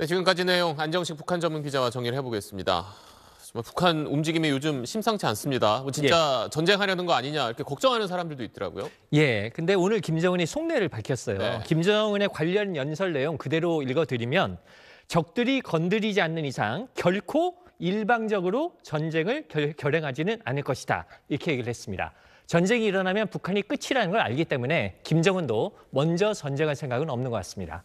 네, 지금까지 내용 안정식 북한 전문 기자와 정리를 해보겠습니다. 정말 북한 움직임이 요즘 심상치 않습니다. 뭐 진짜 예. 전쟁하려는 거 아니냐 이렇게 걱정하는 사람들도 있더라고요. 예, 근데 오늘 김정은이 속내를 밝혔어요. 네. 김정은의 관련 연설 내용 그대로 읽어드리면 적들이 건드리지 않는 이상 결코 일방적으로 전쟁을 결, 결행하지는 않을 것이다 이렇게 얘기를 했습니다. 전쟁이 일어나면 북한이 끝이라는 걸 알기 때문에 김정은도 먼저 전쟁할 생각은 없는 것 같습니다.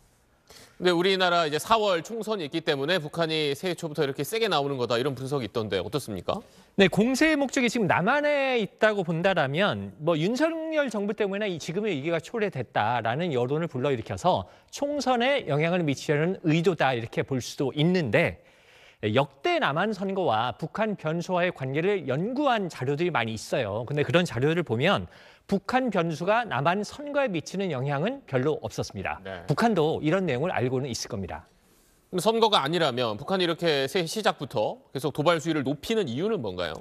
근데 우리나라 이제 4월 총선이 있기 때문에 북한이 새해 초부터 이렇게 세게 나오는 거다 이런 분석이 있던데 어떻습니까? 네, 공세의 목적이 지금 남한에 있다고 본다라면 뭐 윤석열 정부 때문에 이 지금의 위기가 초래됐다라는 여론을 불러일으켜서 총선에 영향을 미치려는 의도다 이렇게 볼 수도 있는데 예, 역대 남한 선거와 북한 변수와의 관계를 연구한 자료들이 많이 있어요. 근데 그런 자료를 보면 북한 변수가 남한 선거에 미치는 영향은 별로 없었습니다. 네. 북한도 이런 내용을 알고는 있을 겁니다. 선거가 아니라면 북한이 이렇게 새 시작부터 계속 도발 수위를 높이는 이유는 뭔가요?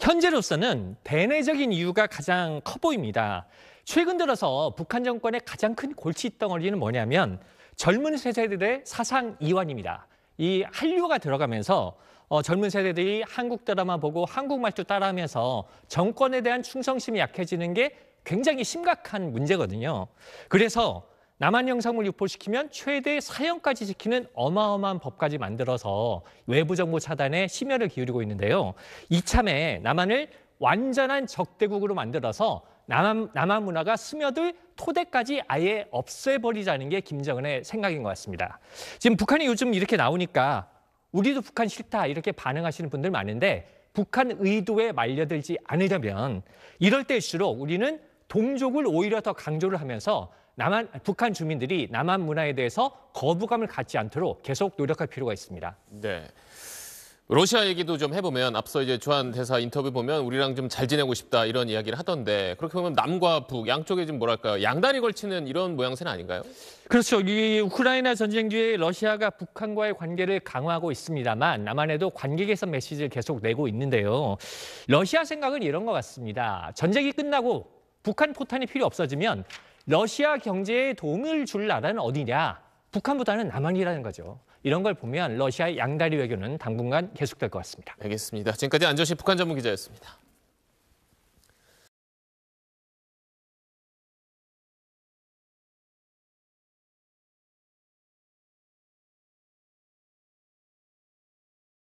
현재로서는 대내적인 이유가 가장 커 보입니다. 최근 들어서 북한 정권의 가장 큰 골칫덩어리는 뭐냐면 젊은 세대들의 사상 이완입니다. 이 한류가 들어가면서 어, 젊은 세대들이 한국 드라마 보고 한국 말투 따라하면서 정권에 대한 충성심이 약해지는 게 굉장히 심각한 문제거든요. 그래서 남한 영상물 유포시키면 최대 사형까지 지키는 어마어마한 법까지 만들어서 외부 정보 차단에 심혈을 기울이고 있는데요. 이참에 남한을 완전한 적대국으로 만들어서 남한, 남한 문화가 스며들 토대까지 아예 없애버리자는 게 김정은의 생각인 것 같습니다. 지금 북한이 요즘 이렇게 나오니까 우리도 북한 싫다 이렇게 반응하시는 분들 많은데 북한 의도에 말려들지 않으려면 이럴 때일수록 우리는 동족을 오히려 더 강조를 하면서 남한 북한 주민들이 남한 문화에 대해서 거부감을 갖지 않도록 계속 노력할 필요가 있습니다. 네. 러시아 얘기도 좀 해보면 앞서 이제 주한 대사 인터뷰 보면 우리랑 좀 잘 지내고 싶다 이런 이야기를 하던데 그렇게 보면 남과 북 양쪽에 좀 뭐랄까요 양다리 걸치는 이런 모양새는 아닌가요? 그렇죠. 이 우크라이나 전쟁 뒤에 러시아가 북한과의 관계를 강화하고 있습니다만 남한에도 관계 개선 메시지를 계속 내고 있는데요. 러시아 생각은 이런 것 같습니다. 전쟁이 끝나고 북한 포탄이 필요 없어지면 러시아 경제에 도움을 줄 나라는 어디냐? 북한보다는 남한이라는 거죠. 이런 걸 보면 러시아의 양다리 외교는 당분간 계속될 것 같습니다. 알겠습니다. 지금까지 안전시 북한 전문 기자였습니다.